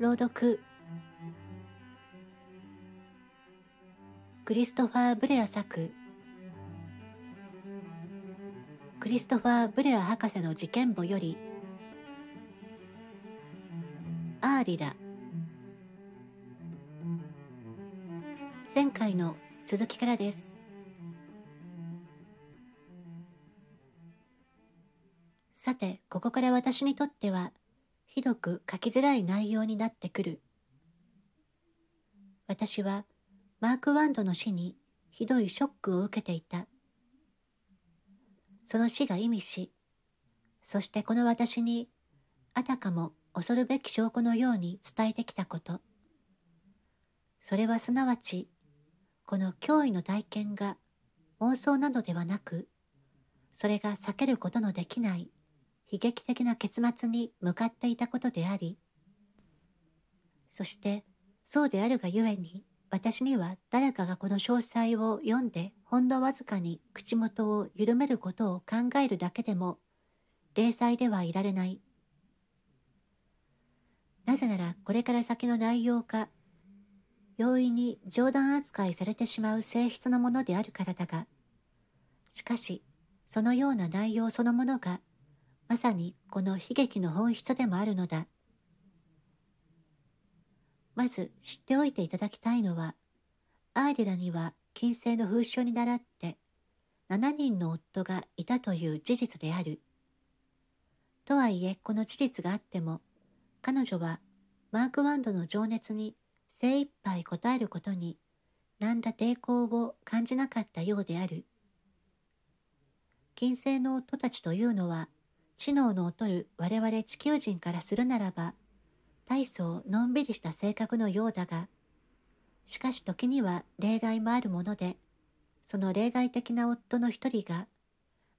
朗読クリストファー・ブレア作クリストファー・ブレア博士の事件簿よりアーリラ前回の続きからですさてここから私にとってはひどく書きづらい内容になってくる。私はマーク・ワンドの死にひどいショックを受けていた。その死が意味し、そしてこの私にあたかも恐るべき証拠のように伝えてきたこと。それはすなわち、この脅威の体験が妄想なのではなく、それが避けることのできない悲劇的な結末に向かっていたことであり、そしてそうであるがゆえに私には誰かがこの詳細を読んでほんのわずかに口元を緩めることを考えるだけでも零細ではいられない。なぜならこれから先の内容か、容易に冗談扱いされてしまう性質のものであるからだが、しかしそのような内容そのものがまさにこの悲劇の本質でもあるのだ。まず知っておいていただきたいのは、アーデラには金星の風習に倣って7人の夫がいたという事実である。とはいえこの事実があっても、彼女はマーク・ワンドの情熱に精一杯応えることに何ら抵抗を感じなかったようである。金星の夫たちというのは知能の劣る我々地球人からするならば、大層のんびりした性格のようだが、しかし時には例外もあるもので、その例外的な夫の一人が、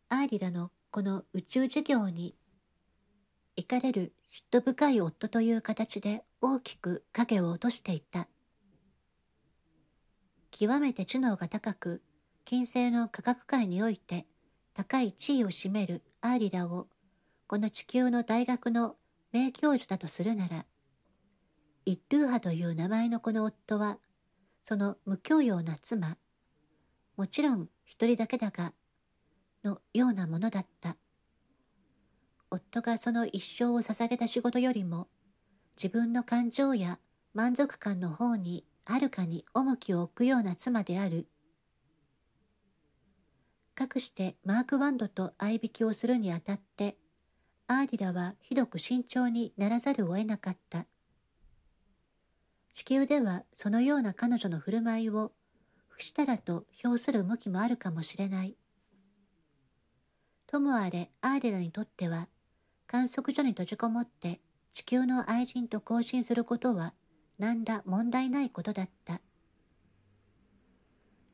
アーリラのこの宇宙事業に、行かれる嫉妬深い夫という形で大きく影を落としていた。極めて知能が高く、金星の科学界において高い地位を占めるアーリラをこの地球の大学の名教授だとするなら一流派という名前のこの夫はその無教養な妻もちろん一人だけだがのようなものだった夫がその一生を捧げた仕事よりも自分の感情や満足感の方にはるかに重きを置くような妻であるかくしてマーク・ワンドと相引きをするにあたってアーディラはひどく慎重にならざるを得なかった。地球ではそのような彼女の振る舞いを不したらと評する向きもあるかもしれない。ともあれアーディラにとっては観測所に閉じこもって地球の愛人と交信することは何ら問題ないことだった。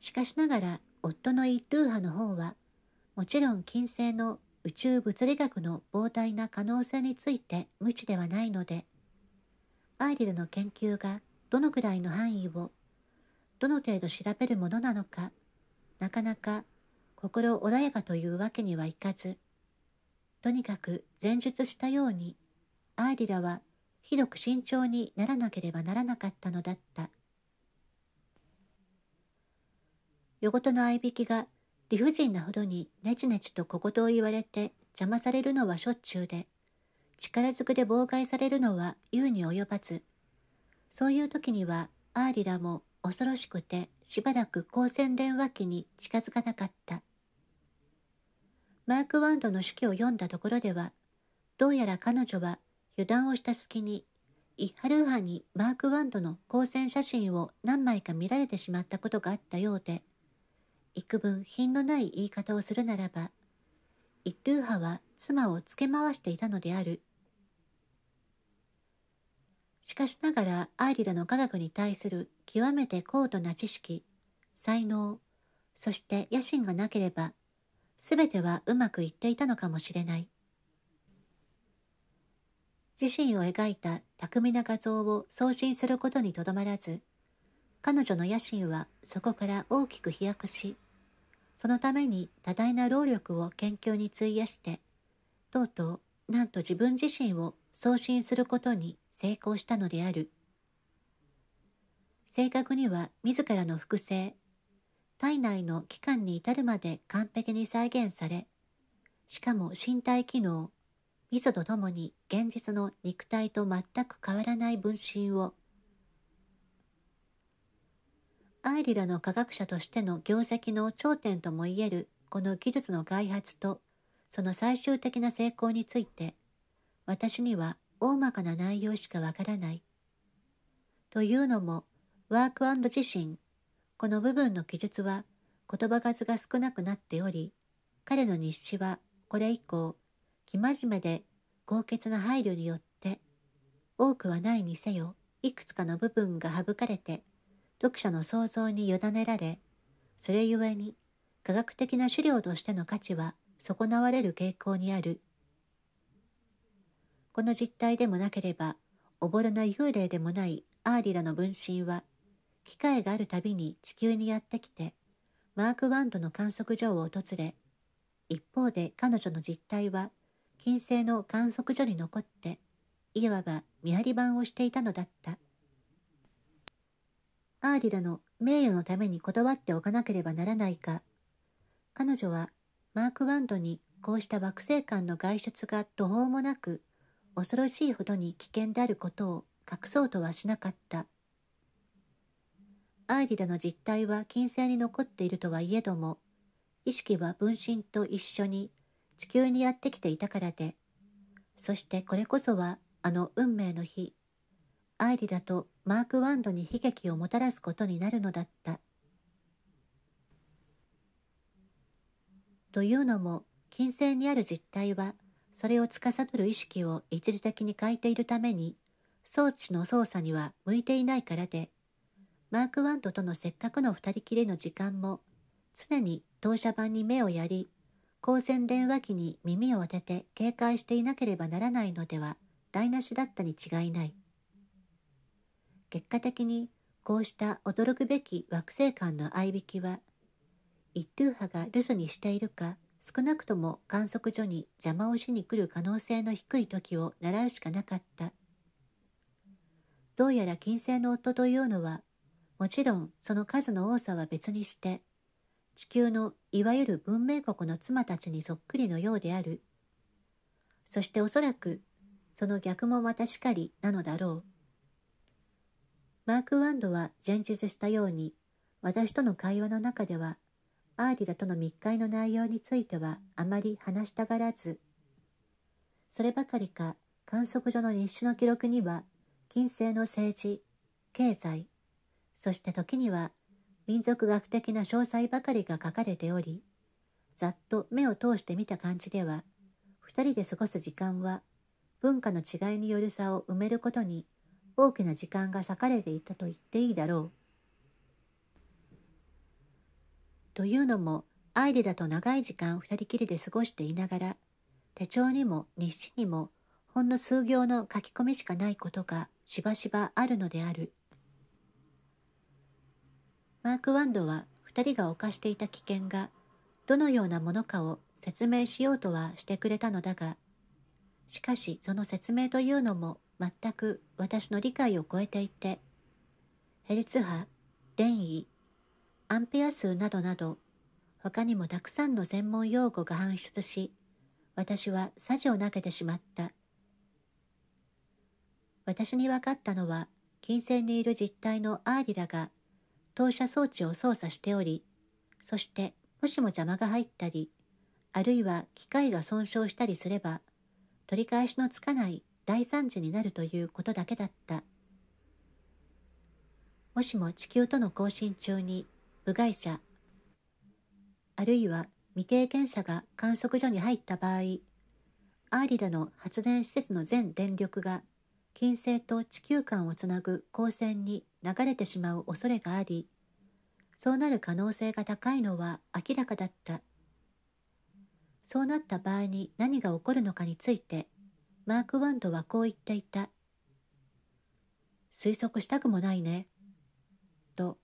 しかしながら夫のイ・ルーハの方はもちろん金星の宇宙物理学の膨大な可能性について無知ではないので、アイリルの研究がどのくらいの範囲を、どの程度調べるものなのか、なかなか心穏やかというわけにはいかず、とにかく前述したように、アイリラはひどく慎重にならなければならなかったのだった。夜ごとの合いびきが理不尽なほどにねちねちと小言を言われて邪魔されるのはしょっちゅうで力ずくで妨害されるのは優に及ばずそういう時にはアーリラも恐ろしくてしばらく光線電話機に近づかなかったマーク・ワンドの手記を読んだところではどうやら彼女は油断をした隙にイ・ハルーハにマーク・ワンドの光線写真を何枚か見られてしまったことがあったようで幾分品のない言い方をするならば、一流派は妻をつけ回していたのである。しかしながらアイリラの科学に対する極めて高度な知識、才能、そして野心がなければ、すべてはうまくいっていたのかもしれない。自身を描いた巧みな画像を送信することにとどまらず、彼女の野心はそこから大きく飛躍し、そのために多大な労力を研究に費やして、とうとうなんと自分自身を送信することに成功したのである。正確には自らの複製、体内の器官に至るまで完璧に再現され、しかも身体機能、密度ともに現実の肉体と全く変わらない分身をアイリラの科学者としての業績の頂点ともいえるこの技術の開発とその最終的な成功について私には大まかな内容しかわからない。というのもワーク自身この部分の記述は言葉数が少なくなっており彼の日誌はこれ以降生真面目で高潔な配慮によって多くはないにせよいくつかの部分が省かれて読者の想像に委ねられ、それゆえに科学的な資料としての価値は損なわれる傾向にある。この実態でもなければ、おぼろな幽霊でもないアーリラの分身は、機会があるたびに地球にやってきて、マーク・ワンドの観測所を訪れ、一方で彼女の実態は、金星の観測所に残って、いわば見張り番をしていたのだった。アーリラの名誉のために断っておかなければならないか彼女はマーク・ワンドにこうした惑星間の外出が途方もなく恐ろしいほどに危険であることを隠そうとはしなかったアーリラの実態は金星に残っているとはいえども意識は分身と一緒に地球にやってきていたからでそしてこれこそはあの運命の日アイリだとマーク・ワンドに悲劇をもたらすことになるのだった。というのも金星にある実態はそれを司る意識を一時的に変えているために装置の操作には向いていないからでマーク・ワンドとのせっかくの二人きりの時間も常に投射版に目をやり光線電話機に耳を当てて警戒していなければならないのでは台無しだったに違いない。結果的にこうした驚くべき惑星間の合いびきは一流波が留守にしているか少なくとも観測所に邪魔をしに来る可能性の低い時を習うしかなかったどうやら金星の夫というのはもちろんその数の多さは別にして地球のいわゆる文明国の妻たちにそっくりのようであるそしておそらくその逆もまたしかりなのだろうマーク・ワンドは前述したように、私との会話の中では、アーディラとの密会の内容についてはあまり話したがらず、そればかりか観測所の日誌の記録には、近世の政治、経済、そして時には民族学的な詳細ばかりが書かれており、ざっと目を通して見た感じでは、二人で過ごす時間は文化の違いによる差を埋めることに大きな時間が割かれていたと言っていいだろう。というのもアイリラと長い時間二人きりで過ごしていながら手帳にも日誌にもほんの数行の書き込みしかないことがしばしばあるのである。マーク・ワンドは2人が犯していた危険がどのようなものかを説明しようとはしてくれたのだがしかしその説明というのも全く私の理解を超えていて、ヘルツ波、電位、アンペア数などなど、他にもたくさんの専門用語が搬出し、私は匙を投げてしまった。私に分かったのは、金銭にいる実体のアーリラが投射装置を操作しており、そしてもしも邪魔が入ったり、あるいは機械が損傷したりすれば、取り返しのつかない大惨事になるということだけだった。もしも地球との交信中に部外者、あるいは未経験者が観測所に入った場合、アーリラの発電施設の全電力が金星と地球間をつなぐ光線に流れてしまう恐れがあり、そうなる可能性が高いのは明らかだった。そうなった場合に何が起こるのかについて、マーク・ワンドはこう言っていた。推測したくもないね。と。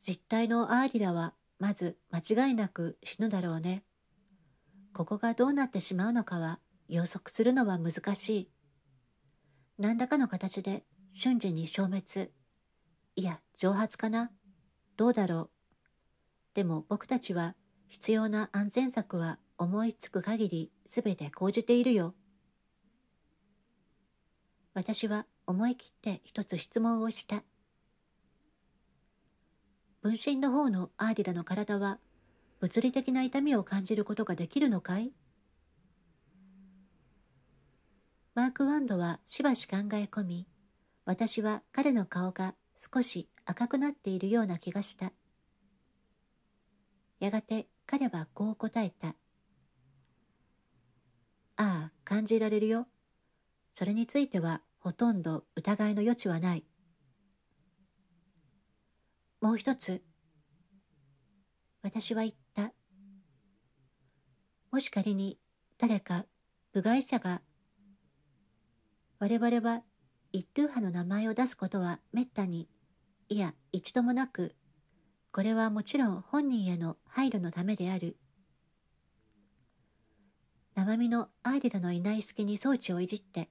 実体のアーリラはまず間違いなく死ぬだろうね。ここがどうなってしまうのかは予測するのは難しい。何らかの形で瞬時に消滅。いや、蒸発かな。どうだろう。でも僕たちは必要な安全策は思いつく限りすべて講じているよ。私は思い切って一つ質問をした。分身の方のアーディラの体は物理的な痛みを感じることができるのかいマーク・ワンドはしばし考え込み、私は彼の顔が少し赤くなっているような気がした。やがて彼はこう答えた。ああ感じられるよそれについてはほとんど疑いの余地はないもう一つ私は言ったもし仮に誰か部外者が我々は一流派の名前を出すことはめったにいや一度もなくこれはもちろん本人への配慮のためである生身のアイデラのいない隙に装置をいじって、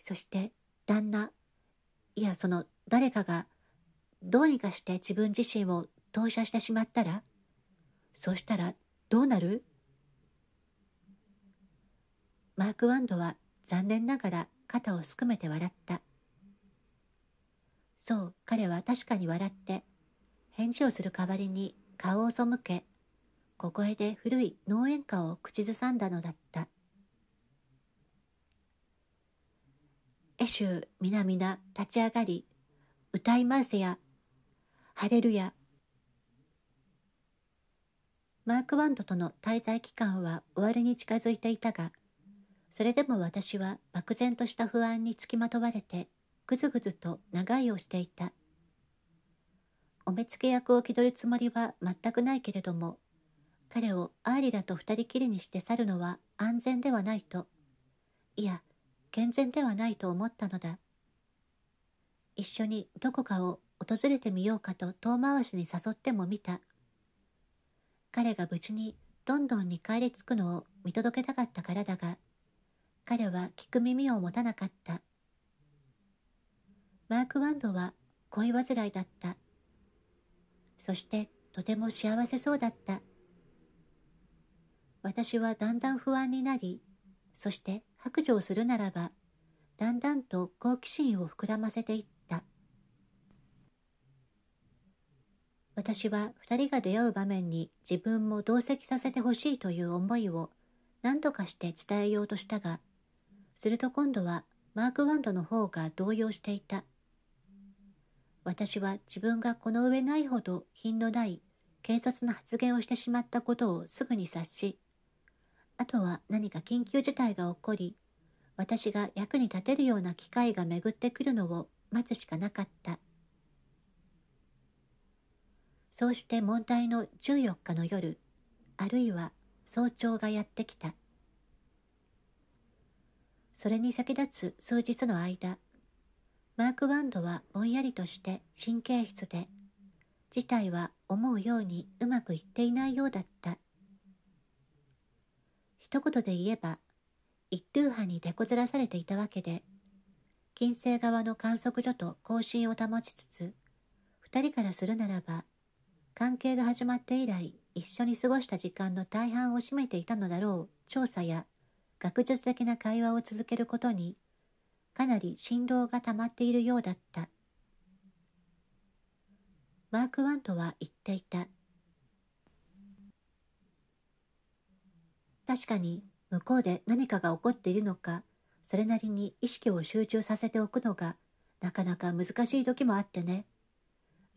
そして旦那、いやその誰かがどうにかして自分自身を投射してしまったら、そうしたらどうなるマーク・ワンドは残念ながら肩をすくめて笑った。そう、彼は確かに笑って、返事をする代わりに顔を背け、小声で古い農園歌を口ずさんだのだった。エシューみな、立ち上がり、歌いませや、ハレルヤ。マーク・ワンドとの滞在期間は終わりに近づいていたが、それでも私は漠然とした不安につきまとわれて、ぐずぐずと長いをしていた。お目付け役を気取るつもりは全くないけれども、彼をアーリラと二人きりにして去るのは安全ではないと、いや、健全ではないと思ったのだ。一緒にどこかを訪れてみようかと遠回しに誘っても見た。彼が無事にロンドンに帰り着くのを見届けたかったからだが、彼は聞く耳を持たなかった。マーク・ワンドは恋煩いだった。そしてとても幸せそうだった。私はだんだん不安になり、そして白状するならば、だんだんと好奇心を膨らませていった。私は二人が出会う場面に自分も同席させてほしいという思いを何とかして伝えようとしたが、すると今度はマーク・ワンドの方が動揺していた。私は自分がこの上ないほど品のない軽率な発言をしてしまったことをすぐに察し、あとは何か緊急事態が起こり、私が役に立てるような機会が巡ってくるのを待つしかなかった。そうして問題の14日の夜、あるいは早朝がやってきた。それに先立つ数日の間、マーク・ワンドはぼんやりとして神経質で、事態は思うようにうまくいっていないようだった。一言で言えば一等派に手こずらされていたわけで金星側の観測所と交信を保ちつつ2人からするならば関係が始まって以来一緒に過ごした時間の大半を占めていたのだろう調査や学術的な会話を続けることにかなり振動が溜まっているようだったマーク・ワンとは言っていた確かに向こうで何かが起こっているのかそれなりに意識を集中させておくのがなかなか難しい時もあってね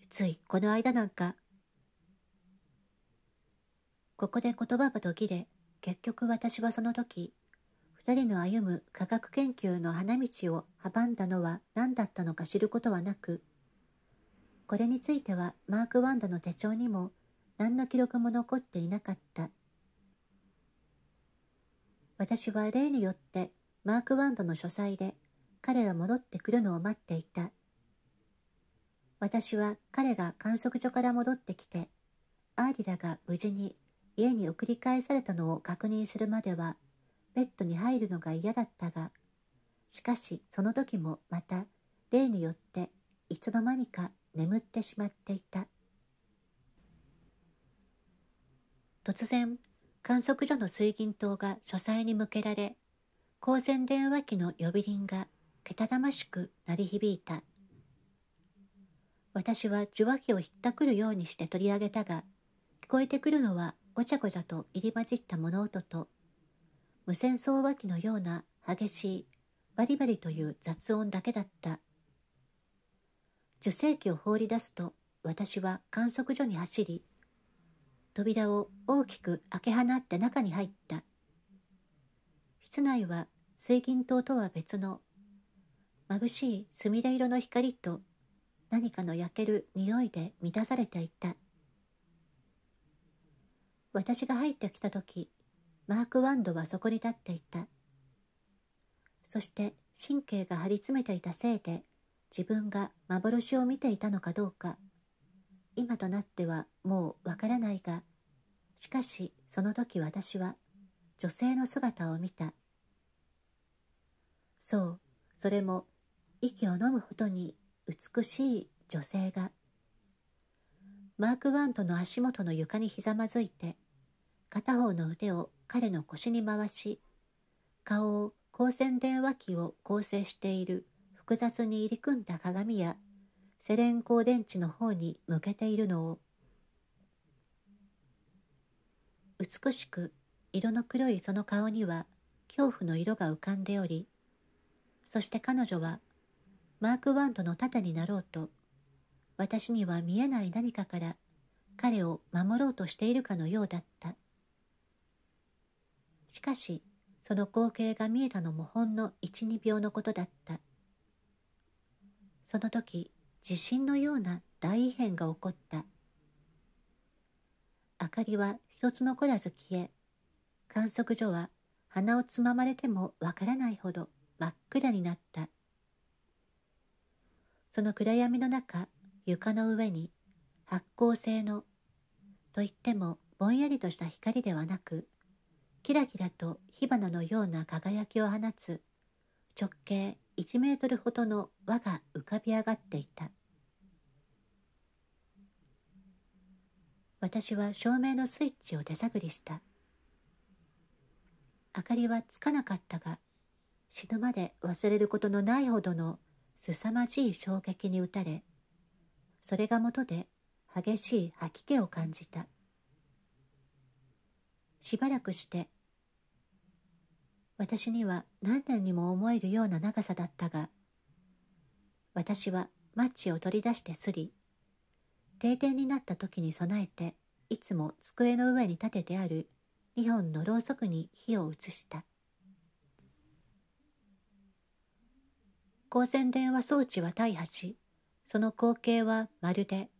ついこの間なんかここで言葉が途切れ結局私はその時2人の歩む科学研究の花道を阻んだのは何だったのか知ることはなくこれについてはマーク・ワンダの手帳にも何の記録も残っていなかった私は例によってマーク・ワンドの書斎で彼が戻ってくるのを待っていた。私は彼が観測所から戻ってきて、アーディラが無事に家に送り返されたのを確認するまでは、ベッドに入るのが嫌だったが、しかしその時もまた例によっていつの間にか眠ってしまっていた。突然観測所の水銀灯が書斎に向けられ、光線電話機の呼び鈴がけたたましく鳴り響いた。私は受話器をひったくるようにして取り上げたが、聞こえてくるのはごちゃごちゃと入り混じった物音と、無線送話機のような激しいバリバリという雑音だけだった。受精器を放り出すと、私は観測所に走り、扉を大きく開け放って中に入った。室内は水銀灯とは別の、眩しい墨田色の光と何かの焼ける匂いで満たされていた。私が入ってきた時、マーク・ワンドはそこに立っていた。そして神経が張り詰めていたせいで自分が幻を見ていたのかどうか今となってはもうわからないがしかしその時私は女性の姿を見たそうそれも息をのむほどに美しい女性がマーク・ワントの足元の床にひざまずいて片方の腕を彼の腰に回し顔を光線電話機を構成している複雑に入り組んだ鏡やセレン光電池の方に向けているのを美しく色の黒いその顔には恐怖の色が浮かんでおりそして彼女はマーク・ワンドの盾になろうと私には見えない何かから彼を守ろうとしているかのようだったしかしその光景が見えたのもほんの12秒のことだったその時地震のような大異変が起こった明かりは一つ残らず消え観測所は鼻をつままれてもわからないほど真っ暗になったその暗闇の中床の上に発光性のといってもぼんやりとした光ではなくキラキラと火花のような輝きを放つ直径1メートルほどの輪が浮かび上がっていた私は照明のスイッチを手探りした明かりはつかなかったが死ぬまで忘れることのないほどの凄まじい衝撃に打たれそれがもとで激しい吐き気を感じたしばらくして私には何年にも思えるような長さだったが、私はマッチを取り出してすり、停電になった時に備えて、いつも机の上に立ててある2本のろうそくに火を移した。光線電話装置は大破し、その光景はまるで、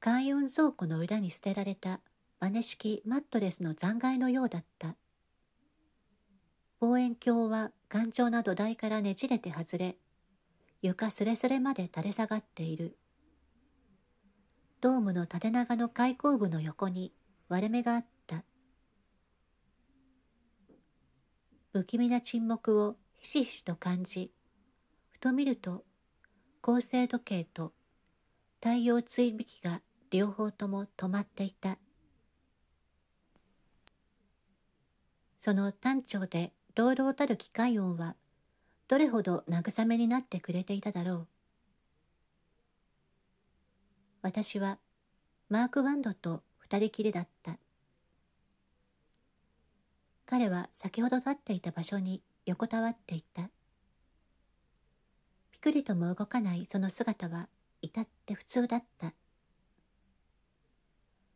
海運倉庫の裏に捨てられた真似式マットレスの残骸のようだった。望遠鏡は頑丈な土台からねじれて外れ、床すれすれまで垂れ下がっている。ドームの縦長の開口部の横に割れ目があった。不気味な沈黙をひしひしと感じ、ふと見ると、恒星時計と太陽追尾機が両方とも止まっていた。その単調で堂々たる機械音はどれほど慰めになってくれていただろう私はマーク・ワンドと二人きりだった彼は先ほど立っていた場所に横たわっていたピクリとも動かないその姿は至って普通だった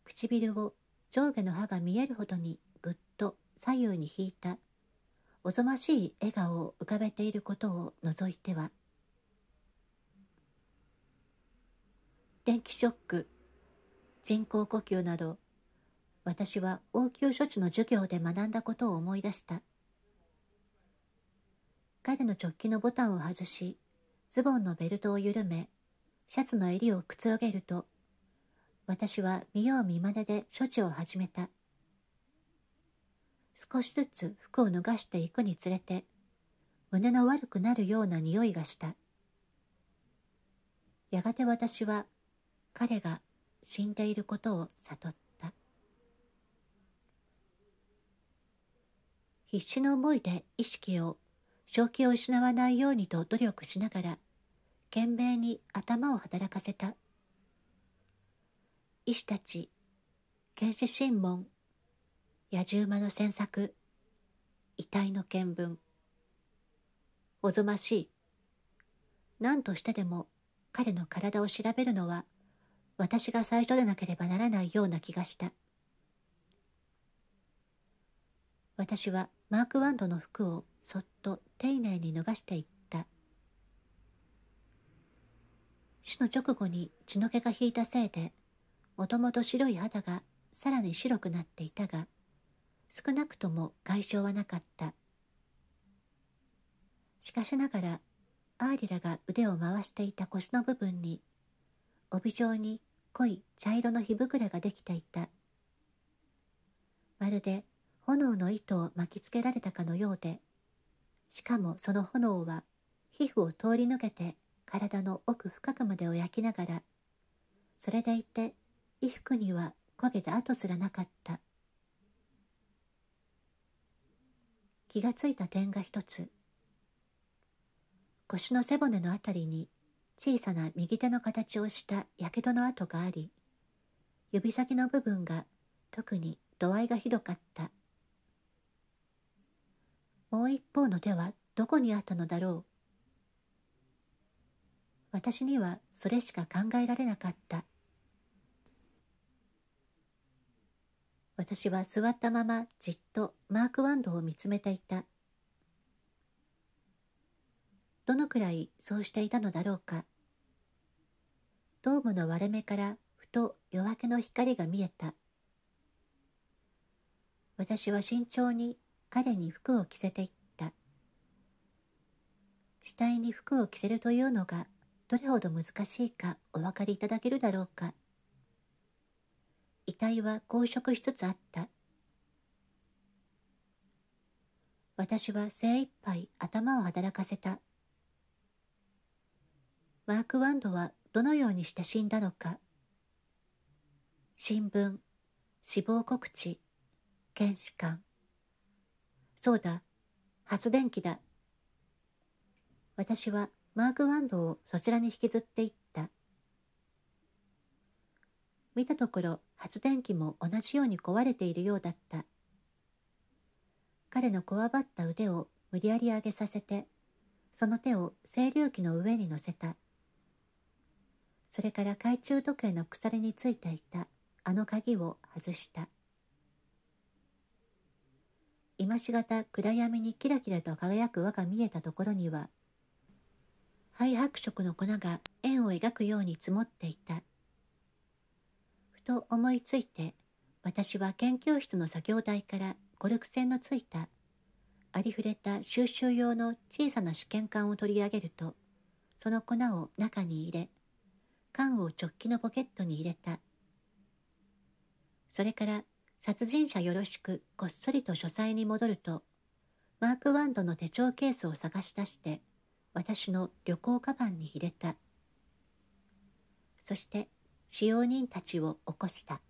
唇を上下の歯が見えるほどにぐっと左右に引いたおぞましい笑顔を浮かべていることを除いては電気ショック人工呼吸など私は応急処置の授業で学んだことを思い出した彼の直帰のボタンを外しズボンのベルトを緩めシャツの襟をくつろげると私は見よう見まねで処置を始めた。少しずつ服を脱がしていくにつれて胸の悪くなるような匂いがしたやがて私は彼が死んでいることを悟った必死の思いで意識を正気を失わないようにと努力しながら懸命に頭を働かせた医師たち検視審問野獣馬の詮索遺体の見聞おぞましい何としてでも彼の体を調べるのは私が最初でなければならないような気がした私はマーク・ワンドの服をそっと丁寧に脱がしていった死の直後に血の気が引いたせいでもともと白い肌がさらに白くなっていたが少なくとも外傷はなかった。しかしながら、アーリラが腕を回していた腰の部分に、帯状に濃い茶色の火袋ができていた。まるで炎の糸を巻きつけられたかのようで、しかもその炎は皮膚を通り抜けて体の奥深くまでを焼きながら、それでいて衣服には焦げた跡すらなかった。気がついた点が一つ腰の背骨のあたりに小さな右手の形をしたやけどの跡があり指先の部分が特に度合いがひどかったもう一方の手はどこにあったのだろう私にはそれしか考えられなかった私は座ったままじっとマークワンドを見つめていた。どのくらいそうしていたのだろうか。ドームの割れ目からふと夜明けの光が見えた。私は慎重に彼に服を着せていった。死体に服を着せるというのがどれほど難しいかお分かりいただけるだろうか。遺体は硬直しつつあった私は精一杯頭を働かせたマーク・ワンドはどのようにして死んだのか新聞死亡告知検視官そうだ発電機だ私はマーク・ワンドをそちらに引きずっていった。見たところ発電機も同じように壊れているようだった彼のこわばった腕を無理やり上げさせてその手を清流器の上に乗せたそれから懐中時計の鎖についていたあの鍵を外した今しがた暗闇にキラキラと輝く輪が見えたところには灰白色の粉が円を描くように積もっていたと思いついて私は研究室の作業台からルク線のついたありふれた収集用の小さな試験管を取り上げるとその粉を中に入れ缶を直帰のポケットに入れたそれから殺人者よろしくこっそりと書斎に戻るとマーク・ワンドの手帳ケースを探し出して私の旅行カバンに入れたそして使用人たちを起こした